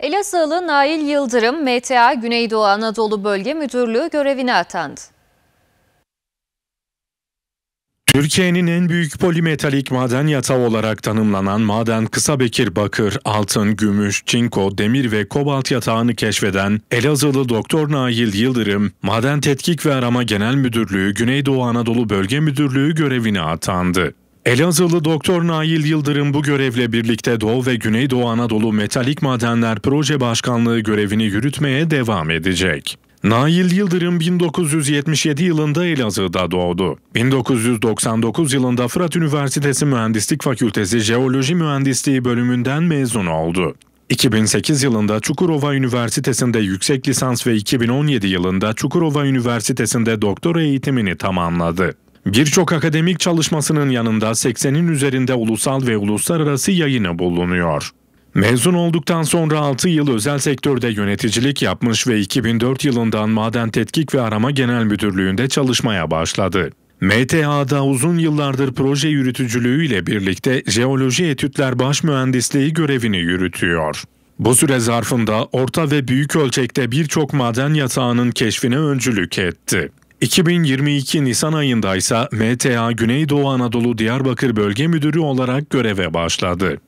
Elazığlı Nail Yıldırım, MTA Güneydoğu Anadolu Bölge Müdürlüğü görevine atandı. Türkiye'nin en büyük polimetalik maden yatağı olarak tanımlanan maden Kısabekir bakır, altın, gümüş, çinko, demir ve kobalt yatağını keşfeden Elazığlı Doktor Nail Yıldırım, Maden Tetkik ve Arama Genel Müdürlüğü Güneydoğu Anadolu Bölge Müdürlüğü görevine atandı. Elazığlı Doktor Nail Yıldırım bu görevle birlikte Doğu ve Güneydoğu Anadolu Metalik Madenler Proje Başkanlığı görevini yürütmeye devam edecek. Nail Yıldırım 1977 yılında Elazığ'da doğdu. 1999 yılında Fırat Üniversitesi Mühendislik Fakültesi Jeoloji Mühendisliği bölümünden mezun oldu. 2008 yılında Çukurova Üniversitesi'nde yüksek lisans ve 2017 yılında Çukurova Üniversitesi'nde doktora eğitimini tamamladı. Birçok akademik çalışmasının yanında 80'in üzerinde ulusal ve uluslararası yayını bulunuyor. Mezun olduktan sonra 6 yıl özel sektörde yöneticilik yapmış ve 2004 yılından Maden Tetkik ve Arama Genel Müdürlüğü'nde çalışmaya başladı. MTA'da uzun yıllardır proje yürütücülüğü ile birlikte Jeoloji Etütler Baş Mühendisliği görevini yürütüyor. Bu süre zarfında orta ve büyük ölçekte birçok maden yatağının keşfine öncülük etti. 2022 Nisan ayında ise MTA Güneydoğu Anadolu Diyarbakır Bölge Müdürü olarak göreve başladı.